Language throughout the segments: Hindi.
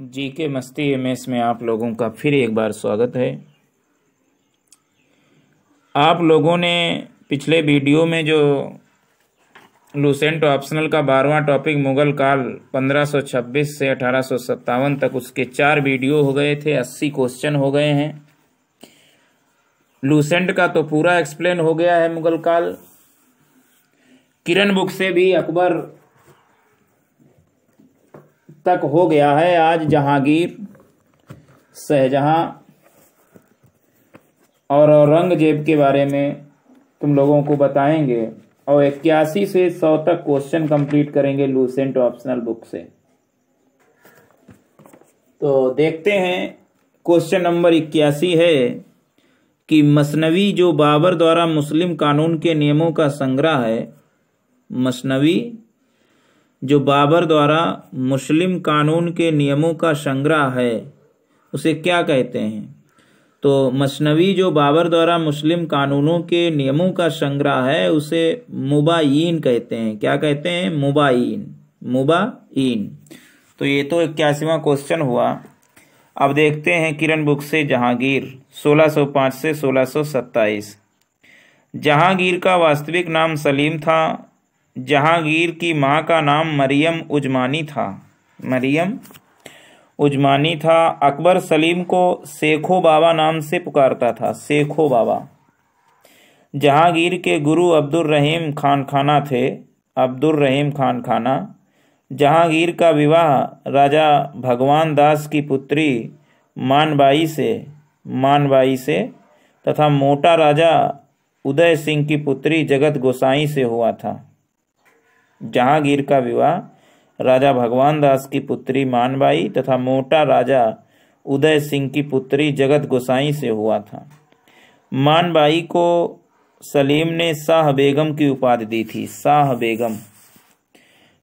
जी के मस्ती एम एस में आप लोगों का फिर एक बार स्वागत है आप लोगों ने पिछले वीडियो में जो लूसेंट ऑप्शनल का बारवा टॉपिक मुगल काल 1526 से अठारह तक उसके चार वीडियो हो गए थे 80 क्वेश्चन हो गए हैं लूसेंट का तो पूरा एक्सप्लेन हो गया है मुगल काल किरण बुक से भी अकबर तक हो गया है आज जहांगीर शहजहां और औरंगजेब के बारे में तुम लोगों को बताएंगे और इक्यासी से सौ तक क्वेश्चन कंप्लीट करेंगे लूसेंट ऑप्शनल बुक से तो देखते हैं क्वेश्चन नंबर इक्यासी है कि मसनवी जो बाबर द्वारा मुस्लिम कानून के नियमों का संग्रह है मसनवी जो बाबर द्वारा मुस्लिम कानून के नियमों का संग्रह है उसे क्या कहते हैं तो मसनवी जो बाबर द्वारा मुस्लिम कानूनों के नियमों का संग्रह है उसे मुबाइन कहते हैं क्या कहते हैं मुबाइन मुबाइन तो ये तो इक्यासीवा क्वेश्चन हुआ अब देखते हैं किरण बुक से जहांगीर 1605 से 1627 जहांगीर का वास्तविक नाम सलीम था जहांगीर की माँ का नाम मरियम उजमानी था मरियम उजमानी था अकबर सलीम को शेखो बाबा नाम से पुकारता था शेखो बाबा जहांगीर के गुरु अब्दुल रहीम खान खाना थे अब्दुल रहीम खान खाना जहांगीर का विवाह राजा भगवान दास की पुत्री मानबाई से मानबाई से तथा मोटा राजा उदय सिंह की पुत्री जगत गोसाई से हुआ था जहांगीर का विवाह राजा भगवान दास की पुत्री मानबाई तथा मोटा राजा उदय सिंह की पुत्री जगत गोसाई से हुआ था मानबाई को सलीम ने शाह बेगम की उपाधि दी थी शाह बेगम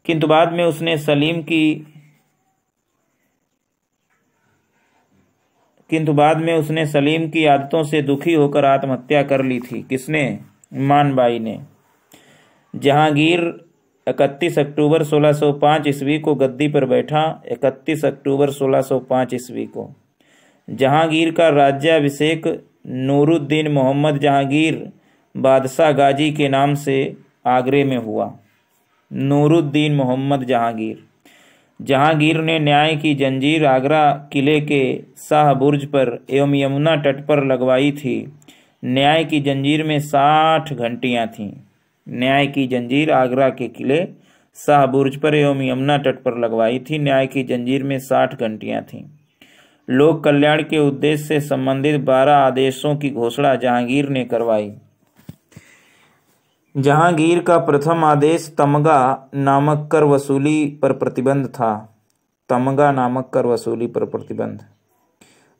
किंतु बाद में उसने सलीम की किंतु बाद में उसने सलीम की आदतों से दुखी होकर आत्महत्या कर ली थी किसने मानबाई ने जहांगीर इकतीस अक्टूबर 1605 ईस्वी को गद्दी पर बैठा 31 अक्टूबर 1605 ईस्वी को जहांगीर का राज्याभिषेक नूरुद्दीन मोहम्मद जहांगीर बादशाह गाजी के नाम से आगरे में हुआ नूरुद्दीन मोहम्मद जहांगीर जहांगीर ने न्याय की जंजीर आगरा किले के शाह बुर्ज पर एवं यमुना तट पर लगवाई थी न्याय की जंजीर में साठ घंटियाँ थीं न्याय की जंजीर आगरा के किले शाहबुर्ज पर एवं यमुना तट पर लगवाई थी न्याय की जंजीर में साठ घंटियाँ थीं लोक कल्याण के उद्देश्य से संबंधित बारह आदेशों की घोषणा जहांगीर ने करवाई जहांगीर का प्रथम आदेश तमगा नामक कर वसूली पर प्रतिबंध था तमगा नामक कर वसूली पर प्रतिबंध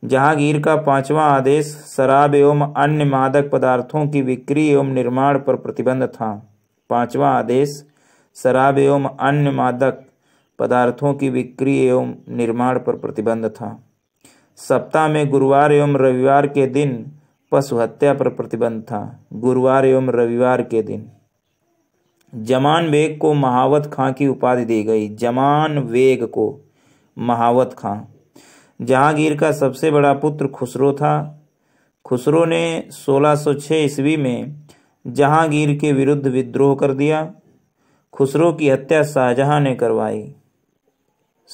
जहांगीर का पांचवा आदेश शराब एवं अन्य मादक पदार्थों की बिक्री एवं निर्माण पर प्रतिबंध था पांचवा आदेश शराब एवं अन्य मादक पदार्थों की बिक्री एवं निर्माण पर प्रतिबंध था सप्ताह में गुरुवार एवं रविवार के दिन पशु हत्या पर प्रतिबंध था गुरुवार एवं रविवार के दिन जमान बेग को महावत खां की उपाधि दी गई जमान वेग को महावत खां जहांगीर का सबसे बड़ा पुत्र खुसरो था खुसरो ने 1606 ईस्वी में जहांगीर के विरुद्ध विद्रोह कर दिया खुसरो की हत्या शाहजहां ने करवाई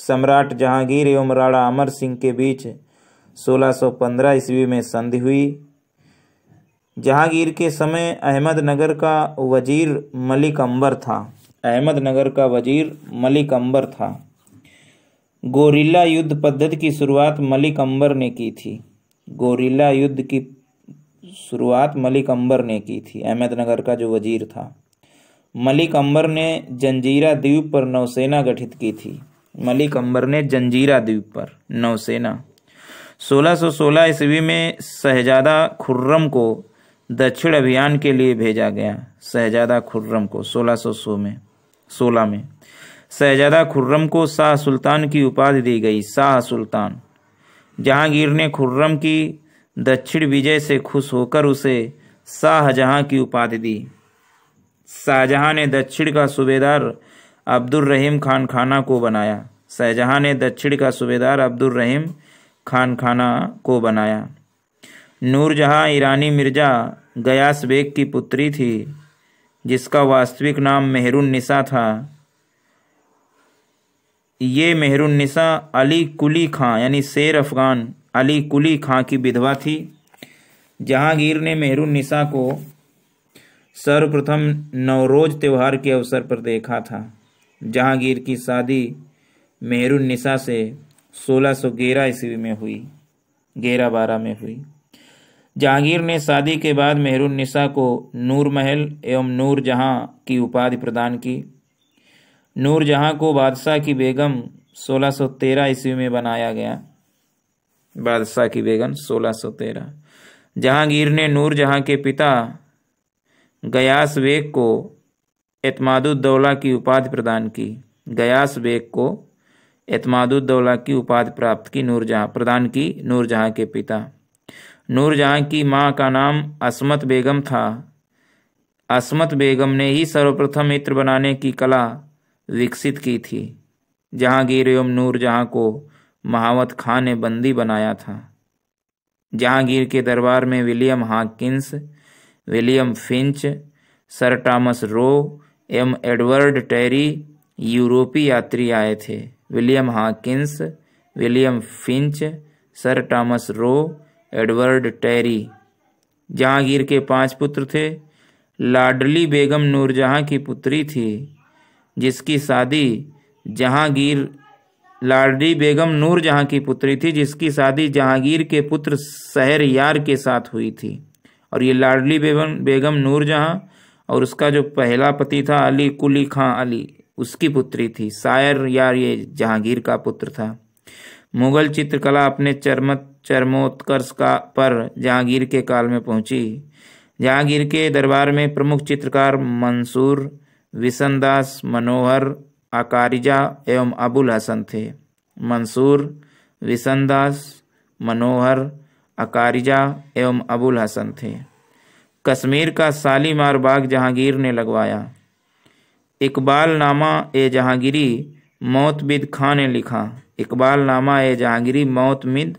सम्राट जहांगीर एवं राणा अमर सिंह के बीच 1615 ईस्वी में संधि हुई जहांगीर के समय अहमदनगर का वजीर मलिक अंबर था अहमदनगर का वजीर मलिक अंबर था गोरिल्ला युद्ध पद्धति की शुरुआत मलिक अंबर ने की थी गोरिल्ला युद्ध की शुरुआत मलिक अंबर ने की थी अहमदनगर का जो वजीर था मलिक अंबर ने जंजीरा द्वीप पर नौसेना गठित की थी मलिक अंबर ने जंजीरा द्वीप पर नौसेना 1616 ईस्वी में शहजादा खुर्रम को दक्षिण अभियान के लिए भेजा गया शहजादा खुर्रम को 1600 में 16 में शहजादा खुर्रम को शाह सुल्तान की उपाधि दी गई शाह सुल्तान जहांगीर ने खुर्रम की दक्षिण विजय से खुश होकर उसे शाहजहाँ की उपाधि दी शाहजहाँ ने दक्षिण का सूबेदार अब्दुल रहीम खान खाना को बनाया शाहजहाँ ने दक्षिण का सूबेदार अब्दुल रहीम खान खाना को बनाया नूरजहाँ ईरानी मिर्ज़ा गयास बेग की पुत्री थी जिसका वास्तविक नाम मेहरुन निसा था ये मेहरुन्निसा अली कुली खां यानी शेर अफ़गान अली कुली खां की विधवा थी जहांगीर ने मेहरुन्निसा को सर्वप्रथम नवरोज त्यौहार के अवसर पर देखा था जहांगीर की शादी मेहरुन्निसा से सोलह सौ ईस्वी में हुई ग्यारह बारह में हुई जहांगीर ने शादी के बाद मेहरुन्निसा को नूर महल एवं नूर जहां की उपाधि प्रदान की नूरजहाँ को बादशाह की बेगम 1613 ईस्वी में बनाया गया बादशाह की बेगम 1613 जहांगीर ने नूरजहाँ के पिता गयास बेग को एतमादुद्दौला की उपाधि प्रदान की गयास बेग को एतमादुद्दौला की उपाधि प्राप्त की नूरजहाँ प्रदान की नूरजहाँ के पिता नूरजहाँ की माँ का नाम असमत बेगम था असमत बेगम ने ही सर्वप्रथम इत्र बनाने की कला विकसित की थी जहांगीर एवं नूरजहाँ को महावत खां ने बंदी बनाया था जहांगीर के दरबार में William Hawkins William Finch sir Thomas Roe एम एडवर्ड टेरी यूरोपीय यात्री आए थे William Hawkins William Finch sir Thomas Roe Edward Terry Jahangir के पांच पुत्र थे लाडली बेगम नूरजहाँ की पुत्री थी जिसकी शादी जहांगीर लाडली बेगम नूर जहाँ की पुत्री थी जिसकी शादी जहांगीर के पुत्र शहर यार के साथ हुई थी और ये लाडली बेगम बेगम नूर जहाँ और उसका जो पहला पति था अली कुली खां अली उसकी पुत्री थी शायर यार ये जहांगीर का पुत्र था मुगल चित्रकला अपने चरम चरमोत्कर्ष का पर जहांगीर के काल में पहुंची जहांगीर के दरबार में प्रमुख चित्रकार मंसूर विसनदास मनोहर आकारिजा एवं अबुल हसन थे मंसूर विसनदास मनोहर अकारिजा एवं अबुल हसन थे कश्मीर का सालीमार बाग जहांगीर ने लगवाया इकबाल नामा ए जहांगीरी मौतबिद खां ने लिखा इकबाल नामा ए जहांगीरी मौतमिद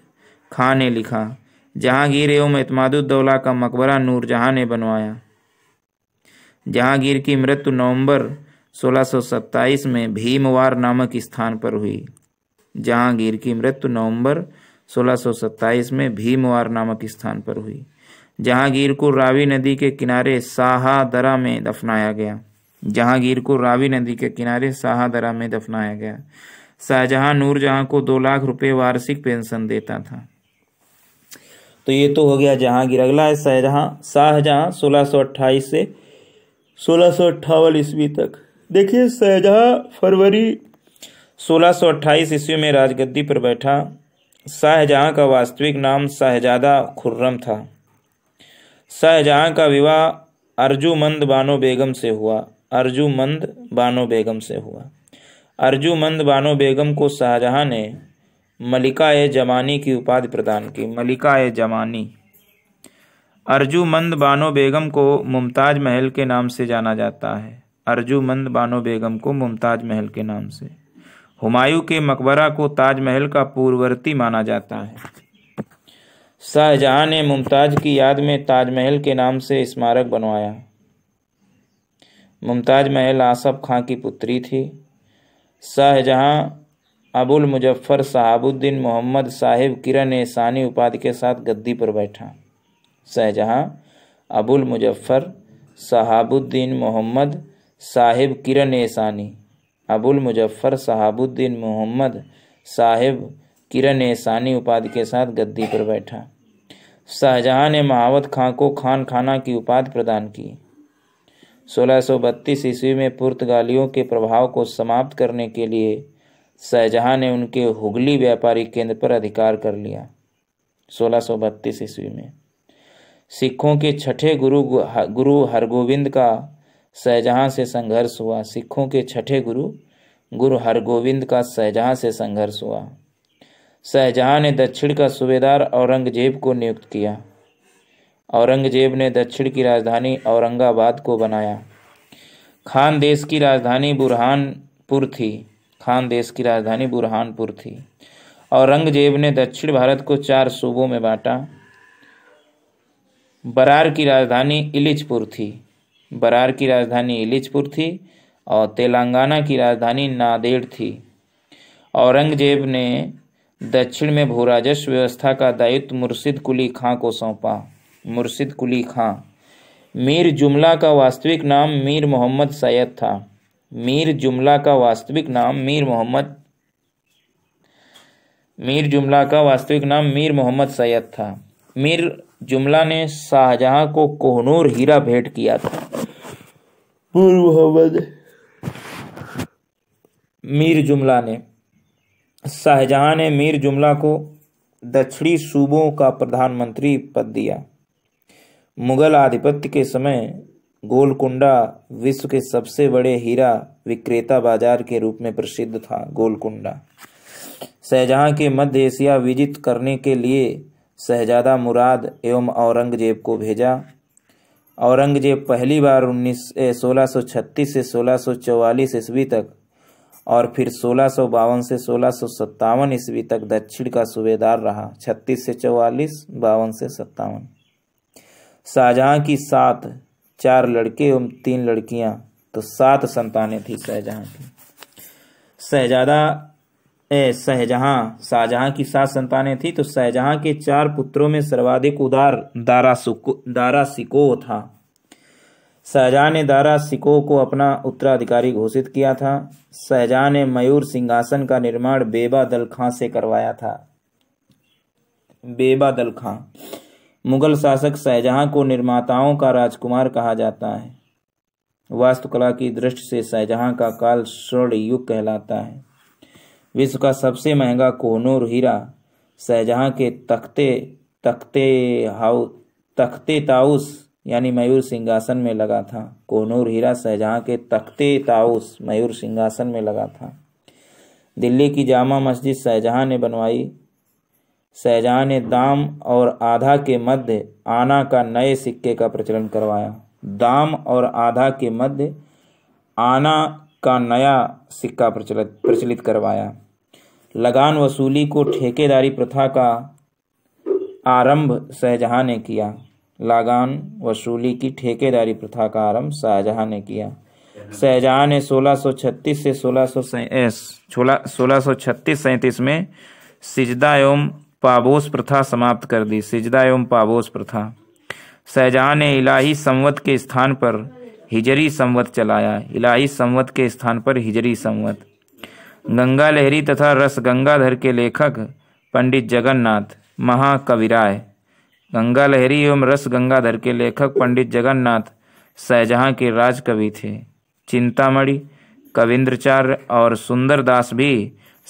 खां ने लिखा जहांगीर एवं एतमादुद्दौला का मकबरा नूरजहाँ ने बनवाया जहांगीर की मृत्यु नवंबर 1627 में भीमवार नामक स्थान पर हुई जहांगीर की मृत्यु नवंबर 1627 में भीमवार नामक स्थान पर हुई जहांगीर को रावी नदी के किनारे साहादरा में दफनाया गया जहांगीर को रावी नदी के किनारे साहादरा में दफनाया गया शाहजहां नूरजहाँ को दो लाख रुपए वार्षिक पेंशन देता था तो ये तो हो गया जहांगीर अगला है शाहजहां शाहजहां 1628 से सोलह सौ अट्ठावन ईस्वी तक देखिए शाहजहाँ फरवरी सोलह सौ अट्ठाईस ईस्वी में राजगद्दी पर बैठा शाहजहाँ का वास्तविक नाम शाहजादा खुर्रम था शाहजहाँ का विवाह अर्जुमंद बानो बेगम से हुआ अर्जुमंद बानो बेगम से हुआ अर्जुमंद बानो बेगम को शाहजहाँ ने मलिका ए जमानी की उपाधि प्रदान की मलिका ए जमानी अर्जुमंद बानो बेगम को मुमताज महल के नाम से जाना जाता है अर्जुमंद बानो बेगम को मुमताज महल के नाम से हुमायूं के मकबरा को ताजमहल का पूर्ववर्ती माना जाता है शाहजहाँ ने मुमताज की याद में ताजमहल के नाम से स्मारक बनवाया मुमताज महल आसफ खां की पुत्री थी शाहजहाँ अबुल मुजफ्फर साहबुद्दीन मोहम्मद साहिब किरण सानी उपाधि के साथ गद्दी पर बैठा शाहजहाँ अबुल मुजफ़्फ़र शहाबुद्दीन मोहम्मद साहिब किरण एसानी अबुल मुजफ़्फ़र शहाबुद्दीन मोहम्मद साहिब किरण एसानी उपाधि के साथ गद्दी पर बैठा शाहजहाँ ने महावत खां को खान खाना की उपाधि प्रदान की 1632 ईस्वी में पुर्तगालियों के प्रभाव को समाप्त करने के लिए शाहजहाँ ने उनके हुगली व्यापारी केंद्र पर अधिकार कर लिया 1632 ईस्वी में सिखों के छठे गुरु गुरु हरगोविंद का शहजहाँ से संघर्ष हुआ सिखों के छठे गुरु गुरु हरगोविंद का शहजहाँ से संघर्ष हुआ शाहजहाँ ने दक्षिण का सूबेदार औरंगजेब को नियुक्त किया औरंगजेब ने दक्षिण की राजधानी औरंगाबाद को बनाया खान देश की राजधानी बुरहानपुर थी खान देश की राजधानी बुरहानपुर थी औरंगजेब ने दक्षिण भारत को चार सूबों में बांटा बरार की राजधानी इलिचपुर थी बरार की राजधानी इलिचपुर थी और तेलंगाना की राजधानी नादेड़ थी औरंगजेब ने दक्षिण में भू राजस्व व्यवस्था का दायित्व मुर्शिद कुली खां को सौंपा मुर्शिद कुली खां मीर जुमला का वास्तविक नाम मीर मोहम्मद सैयद था मीर जुमला का वास्तविक नाम मीर मोहम्मद मीर जुमला का वास्तविक नाम मीर मोहम्मद सैयद था मीर जुमला ने शाहजहां को कोहनूर हीरा भेंट किया था मोहम्मद मीर जुमला ने शाहजहां ने मीर जुमला को दक्षिणी सूबों का प्रधानमंत्री पद दिया मुगल आधिपत्य के समय गोलकुंडा विश्व के सबसे बड़े हीरा विक्रेता बाजार के रूप में प्रसिद्ध था गोलकुंडा शाहजहां के मध्य एशिया विजित करने के लिए शहजादा मुराद एवं औरंगजेब को भेजा औरंगजेब पहली बार उन्नीस सोलह से सोलह सौ चौवालीस ईस्वी तक और फिर सोलह सौ बावन से सोलह सौ सत्तावन ईस्वी तक दक्षिण का सूबेदार रहा छत्तीस से चौवालीस बावन से सत्तावन शाहजहाँ की सात चार लड़के एवं तीन लड़कियां तो सात संतानें थी शाहजहाँ की शहजादा शहजहां शाहजहां की सात संतानें थी तो शहजहां के चार पुत्रों में सर्वाधिक उदार दारा दारा सिको था शाहजहां ने दारा सिको को अपना उत्तराधिकारी घोषित किया था शहजहां ने मयूर सिंहासन का निर्माण बेबा दल खां से करवाया था बेबा दल खां मुगल शासक शहजहां को निर्माताओं का राजकुमार कहा जाता है वास्तुकला की दृष्टि से शाहजहां का काल स्वर्ण युग कहलाता है विश्व का सबसे महंगा कोहनूर हीरा शहजहाँ के तख्ते तख्ते हाउ तख्ते ताउस यानी मयूर सिंहासन में लगा था कोहनूर हीरा शाहजहाँ के तख्ते ताउस मयूर सिंहासन में लगा था दिल्ली की जामा मस्जिद शाहजहाँ ने बनवाई शाहजहाँ ने दाम और आधा के मध्य आना का नए सिक्के का प्रचलन करवाया दाम और आधा के मध्य आना का नया सिक्का प्रचलित प्रचलित करवाया लगान वसूली को ठेकेदारी प्रथा का आरंभ शाहजहाँ ने किया लगान वसूली की ठेकेदारी प्रथा का आरंभ शाहजहाँ ने किया शाहजहाँ ने 1636 से 1600 1636 सैंतीस में सिजदा एवं पाबोस प्रथा समाप्त कर दी सिजदा एवं पाबोस प्रथा शाहजहाँ ने इलाही संवत के स्थान पर हिजरी संवत चलाया इलाही संवत के स्थान पर हिजरी संवत गंगा लहरी तथा रस गंगाधर के लेखक पंडित जगन्नाथ महाकविराय गंगा लहरी एवं रस गंगाधर के लेखक पंडित जगन्नाथ शाहजहाँ के राजकवि थे चिंतामणि कविंद्रचार्य और सुंदरदास भी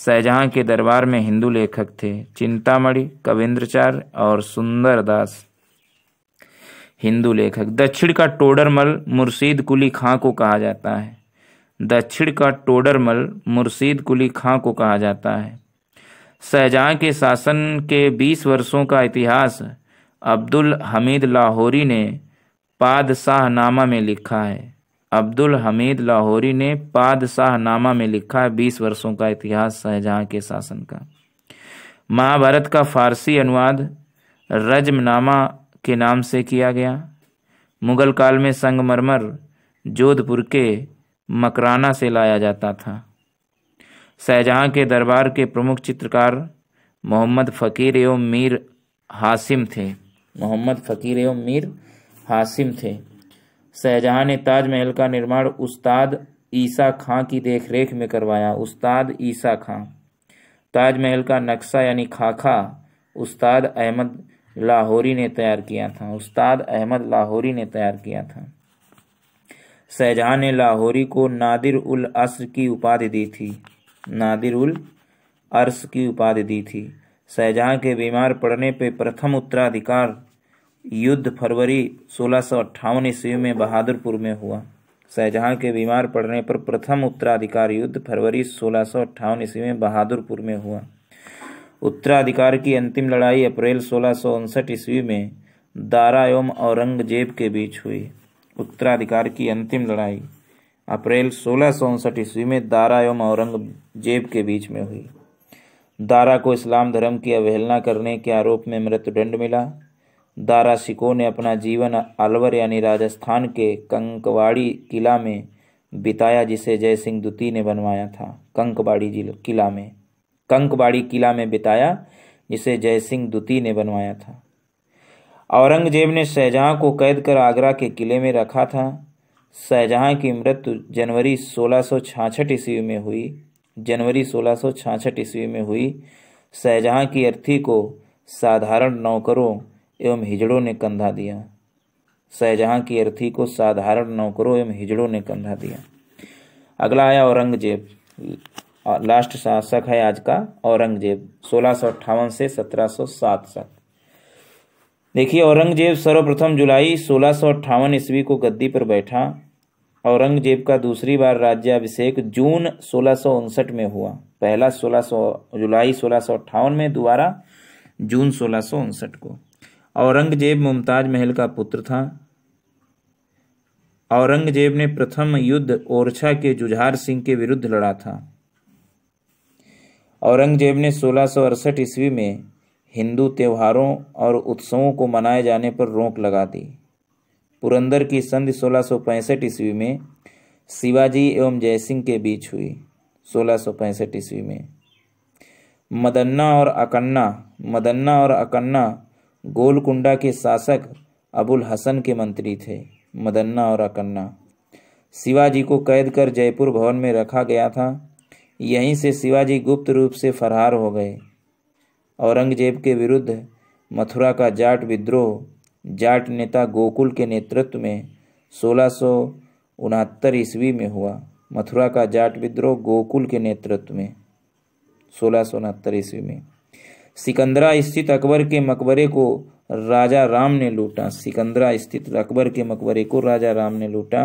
शाहजहाँ के दरबार में हिंदू लेखक थे चिंतामणि कविंद्रचार्य और सुंदरदास हिंदू लेखक दक्षिण का टोडरमल मुर्शीद कुली खां को कहा जाता है दक्षिण का टोडरमल मुर्शीद कुली खां को कहा जाता है शहजहाँ के शासन के 20 वर्षों का इतिहास अब्दुल हमीद लाहौरी ने पादशाहनामा में लिखा है अब्दुल हमीद लाहौरी ने पादशाहनामा में लिखा है बीस वर्षों का इतिहास शाहजहाँ के शासन का महाभारत का फारसी अनुवाद रजमनामा के नाम से किया गया मुगल काल में संगमरमर जोधपुर के मकराना से लाया जाता था शाहजहाँ के दरबार के प्रमुख चित्रकार मोहम्मद फ़कीर एवं मीर हासिम थे मोहम्मद फ़कीर एवं मीर हासिम थे शाहजहाँ ने ताजमहल का निर्माण उस्ताद ईसा खां की देखरेख में करवाया उस्ताद ईसा खां ताजमहल का नक्शा यानी खाखा उस्ताद अहमद लाहौरी ने तैयार किया था उस्ताद अहमद लाहौरी ने तैयार किया था शहजहाँ ने लाहौरी को नादिर उल असर की उपाधि दी थी नादिर उल अर्स की उपाधि दी थी शहजहाँ के बीमार पड़ने पर प्रथम उत्तराधिकार युद्ध फरवरी सोलह सौ अट्ठावन ईस्वी में बहादुरपुर में हुआ शाहजहाँ के बीमार पड़ने पर प्रथम उत्तराधिकार युद्ध फरवरी सोलह सौ अट्ठावन ईस्वी में बहादुरपुर में हुआ उत्तराधिकार की अंतिम लड़ाई अप्रैल सोलह ईस्वी में दारा एवं औरंगजेब के बीच हुई उत्तराधिकार की अंतिम लड़ाई अप्रैल सोलह ईस्वी में दारा एवं औरंगजेब के बीच में हुई दारा को इस्लाम धर्म की अवहेलना करने के आरोप में मृत्युदंड मिला दारा सिको ने अपना जीवन अलवर यानी राजस्थान के कंकवाड़ी किला में बिताया जिसे जयसिंह द्वितीय ने बनवाया था कंकवाड़ी जिला किला में कंकबाड़ी किला में बिताया जिसे जयसिंह द्वितीय ने बनवाया था औरंगजेब ने शहजहाँ को कैद कर आगरा के किले में रखा था शाहजहाँ की मृत्यु जनवरी 1666 ईस्वी में हुई जनवरी 1666 ईस्वी में हुई शाहजहाँ की अर्थी को साधारण नौकरों एवं हिजड़ों ने कंधा दिया शाहजहाँ की अर्थी को साधारण नौकरों एवं हिजड़ों ने कंधा दिया अगला आया औरंगजेब लास्ट शासक है आज का औरंगजेब सोलह से सत्रह तक देखिए औरंगजेब सर्वप्रथम जुलाई सोलह ईस्वी को गद्दी पर बैठा औरंगजेब का दूसरी बार राज्याभिषेक जून सोलह में हुआ पहला 1600 जुलाई सोलह में दोबारा जून सोलह को औरंगजेब मुमताज महल का पुत्र था औरंगजेब ने प्रथम युद्ध ओरछा के जुझार सिंह के विरुद्ध लड़ा था औरंगजेब ने सोलह ईस्वी में हिंदू त्योहारों और उत्सवों को मनाए जाने पर रोक लगा दी पुरंदर की संधि सोलह ईस्वी में शिवाजी एवं जयसिंह के बीच हुई सोलह ईस्वी में मदन्ना और अकन्ना मदन्ना और अकन्ना गोलकुंडा के शासक अबुल हसन के मंत्री थे मदन्ना और अकन्ना शिवाजी को कैद कर जयपुर भवन में रखा गया था यहीं से शिवाजी गुप्त रूप से फरार हो गए औरंगजेब के विरुद्ध मथुरा का जाट विद्रोह जाट नेता गोकुल के नेतृत्व में सोलह ईस्वी में हुआ मथुरा का जाट विद्रोह गोकुल के नेतृत्व में सोलह ईस्वी में सिकंदरा स्थित अकबर के मकबरे को राजा राम ने लूटा सिकंदरा स्थित अकबर के मकबरे को राजा राम ने लूटा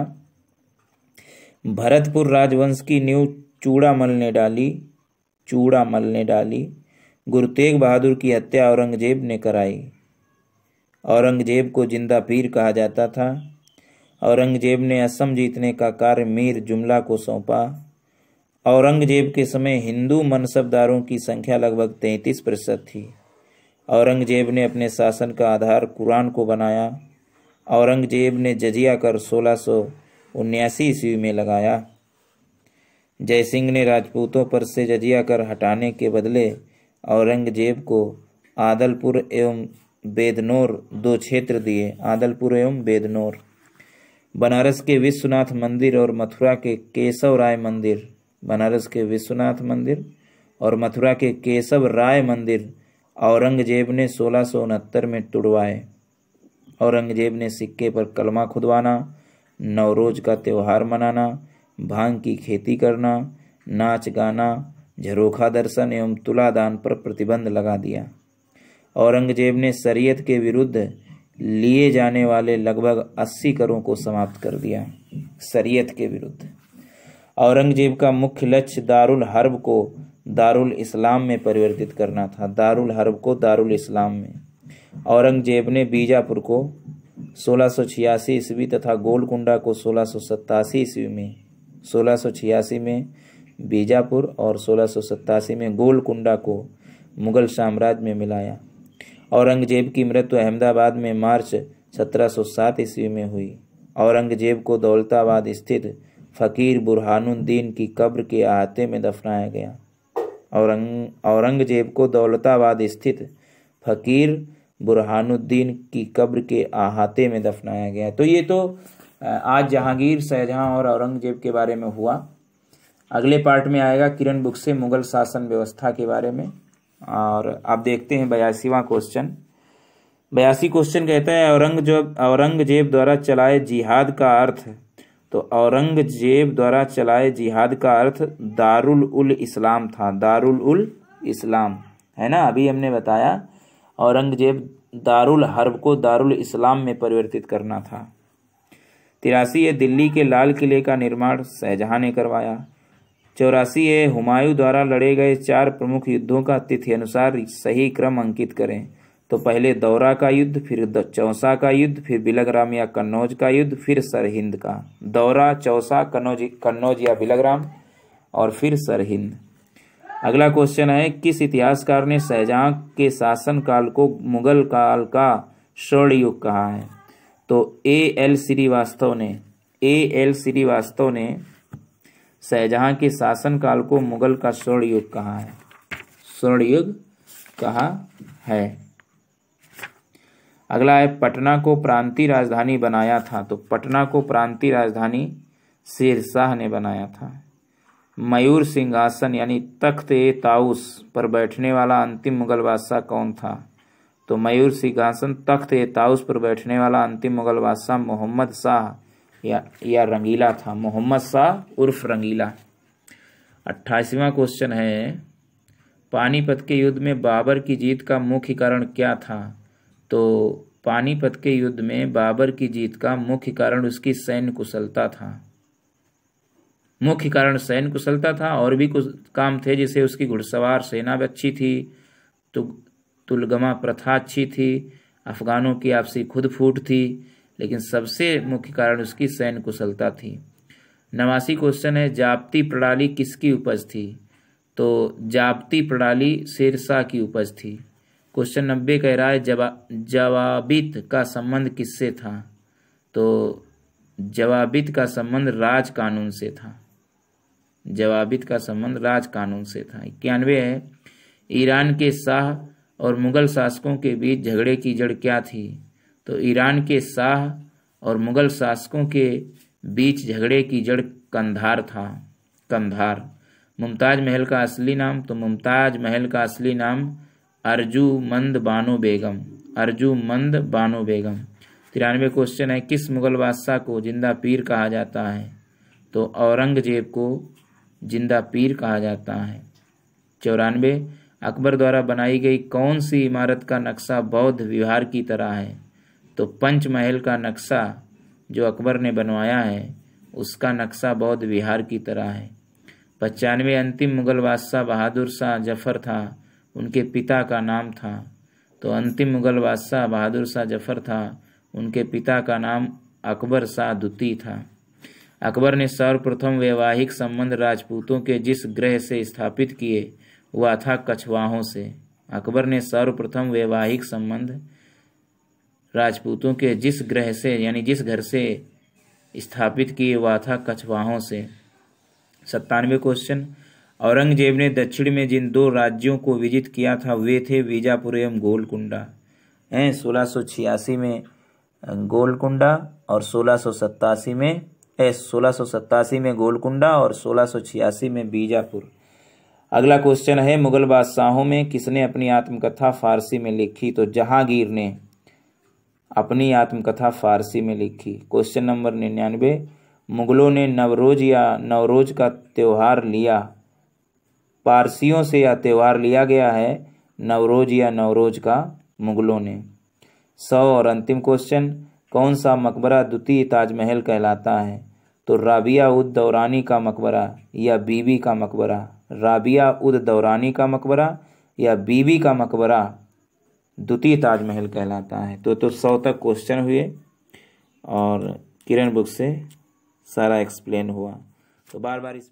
भरतपुर राजवंश की न्यू चूड़ा मल ने डाली चूड़ा मल ने डाली गुरु तेग बहादुर की हत्या औरंगजेब ने कराई औरंगजेब को जिंदा पीर कहा जाता था औरंगजेब ने असम जीतने का कार्य मीर जुमला को सौंपा औरंगजेब के समय हिंदू मनसबदारों की संख्या लगभग तैंतीस प्रतिशत थी औरंगजेब ने अपने शासन का आधार कुरान को बनाया औरंगजेब ने जजिया कर सोलह सौ उन्यासी ईस्वी में लगाया जयसिंह ने राजपूतों पर से जजिया कर हटाने के बदले औरंगजेब को आदलपुर एवं बेदनौर दो क्षेत्र दिए आदलपुर एवं बेदनौर बनारस के विश्वनाथ मंदिर और मथुरा के केशव राय मंदिर बनारस के विश्वनाथ मंदिर और मथुरा के केशव राय मंदिर औरंगजेब ने सोलह में तुड़वाए औरंगजेब ने सिक्के पर कलमा खुदवाना नवरोज का त्यौहार मनाना भांग की खेती करना नाच गाना झरोखा दर्शन एवं तुलादान पर प्रतिबंध लगा दिया औरंगजेब ने शरीयत के विरुद्ध लिए जाने वाले लगभग अस्सी करों को समाप्त कर दिया शरीयत के विरुद्ध औरंगजेब का मुख्य लक्ष्य दारुल हर्ब को दारुल इस्लाम में परिवर्तित करना था दारुल हर्ब को दारुल इस्लाम में औरंगजेब ने बीजापुर को सोलह सौ ईस्वी तथा गोलकुंडा को सोलह सौ ईस्वी में सोलह में बीजापुर और सोलह में गोलकुंडा को मुगल साम्राज्य में मिलाया औरंगजेब की मृत्यु अहमदाबाद में मार्च 1707 ईस्वी में हुई औरंगजेब को दौलताबाद स्थित फ़कीर बुरहानुद्दीन की कब्र के अहाते में दफनाया गया औरंग औरंगजेब को दौलताबाद स्थित फ़कीर बुरहानुद्दीन की कब्र के अहाते में दफनाया गया तो ये तो आज जहांगीर शाहजहाँ और औरंगजेब के बारे में हुआ अगले पार्ट में आएगा किरण बुक से मुगल शासन व्यवस्था के बारे में और आप देखते हैं बयासीवा क्वेश्चन बयासी क्वेश्चन कहता है औरंगजेब औरंगजेब द्वारा चलाए जिहाद का अर्थ तो औरंगजेब द्वारा चलाए जिहाद का अर्थ दारुल उल इस्लाम था दारुल उल इस्लाम है ना अभी हमने बताया औरंगजेब दारुल हर्ब को दारुल इस्लाम में परिवर्तित करना था तिरासी ए दिल्ली के लाल किले का निर्माण शहजहाँ ने करवाया चौरासी ए हुमायूं द्वारा लड़े गए चार प्रमुख युद्धों का तिथि अनुसार सही क्रम अंकित करें तो पहले दौरा का युद्ध फिर चौसा का युद्ध फिर बिलग्राम या कन्नौज का युद्ध फिर सरहिंद का दौरा चौसा कन्नौज कन्नौज या बिलग्राम और फिर सरहिंद अगला क्वेश्चन है किस इतिहासकार ने शहजहां के शासन काल को मुगल काल का स्वर्ण युग कहा है तो ए एल श्रीवास्तव ने ए एल श्रीवास्तव ने शाहजहाँ के शासनकाल को मुगल का स्वर्ण युग कहा है स्वर्ण युग कहा है अगला है पटना को प्रांतीय राजधानी बनाया था तो पटना को प्रांतीय राजधानी शेरशाह ने बनाया था मयूर सिंहासन यानी तख्त ए ताउस पर बैठने वाला अंतिम मुगल बादशाह कौन था तो मयूर सिंहासन तख्त या ताउस पर बैठने वाला अंतिम मुगल बादशाह मोहम्मद शाह या या रंगीला था मोहम्मद शाह उर्फ रंगीला अट्ठाईसवां क्वेश्चन है पानीपत के युद्ध में बाबर की जीत का मुख्य कारण क्या था तो पानीपत के युद्ध में बाबर की जीत का मुख्य कारण उसकी सैन्य कुशलता था मुख्य कारण सैन्य कुशलता था और भी कुछ काम थे जैसे उसकी घुड़सवार सेना भी अच्छी थी तो तुलगमा प्रथा अच्छी थी अफगानों की आपसी खुद फूट थी लेकिन सबसे मुख्य कारण उसकी सैन्य कुशलता थी नवासी क्वेश्चन है जापती प्रणाली किसकी उपज थी तो जापती प्रणाली शेरशाह की उपज थी क्वेश्चन नब्बे कह रहा है जवा जवाबित का संबंध किससे था तो जवाबित का संबंध राज कानून से था जवाबित का संबंध राज कानून से था इक्यानवे है ईरान के शाह और मुग़ल शासकों के बीच झगड़े की जड़ क्या थी तो ईरान के शाह और मुग़ल शासकों के बीच झगड़े की जड़ कंधार था कंधार मुमताज़ महल का असली नाम तो मुमताज़ महल का असली नाम अर्जुमंद बानो बेगम अर्जुमंद बानो बेगम तिरानवे क्वेश्चन है किस मुग़ल बादशाह को जिंदा पीर कहा जाता है तो औरंगजेब को जिंदा पीर कहा जाता है चौरानवे अकबर द्वारा बनाई गई कौन सी इमारत का नक्शा बौद्ध विहार की तरह है तो पंचमहल का नक्शा जो अकबर ने बनवाया है उसका नक्शा बौद्ध विहार की तरह है पचानवे अंतिम मुगल बादशाह बहादुर शाह जफर था उनके पिता का नाम था तो अंतिम मुगल बादशाह बहादुर शाह जफर था उनके पिता का नाम अकबर शाह दुती था अकबर ने सर्वप्रथम वैवाहिक संबंध राजपूतों के जिस ग्रह से स्थापित किए हुआ था कछवाहों से अकबर ने सर्वप्रथम वैवाहिक संबंध राजपूतों के जिस ग्रह से यानी जिस घर से स्थापित किए हुआ था कछवाहों से सत्तानवे क्वेश्चन औरंगजेब ने दक्षिण में जिन दो राज्यों को विजित किया था वे थे बीजापुर एवं गोलकुंडा हैं सोलह में गोलकुंडा और सोलह में सोलह में गोलकुंडा और सोलह में बीजापुर अगला क्वेश्चन है मुगल बादशाहों में किसने अपनी आत्मकथा फारसी में लिखी तो जहांगीर ने अपनी आत्मकथा फारसी में लिखी क्वेश्चन नंबर निन्यानवे मुगलों ने नवरोज या नवरोज का त्यौहार लिया पारसियों से यह त्यौहार लिया गया है नवरोज या नवरोज का मुगलों ने सौ और अंतिम क्वेश्चन कौन सा मकबरा द्वितीय ताजमहल कहलाता है तो राबिया उद दौरानी का मकबरा या बीबी का मकबरा राबिया उद दौरानी का मकबरा या बीबी का मकबरा द्वितीय ताजमहल कहलाता है तो तो सौ तक क्वेश्चन हुए और किरण बुक से सारा एक्सप्लेन हुआ तो बार बार इस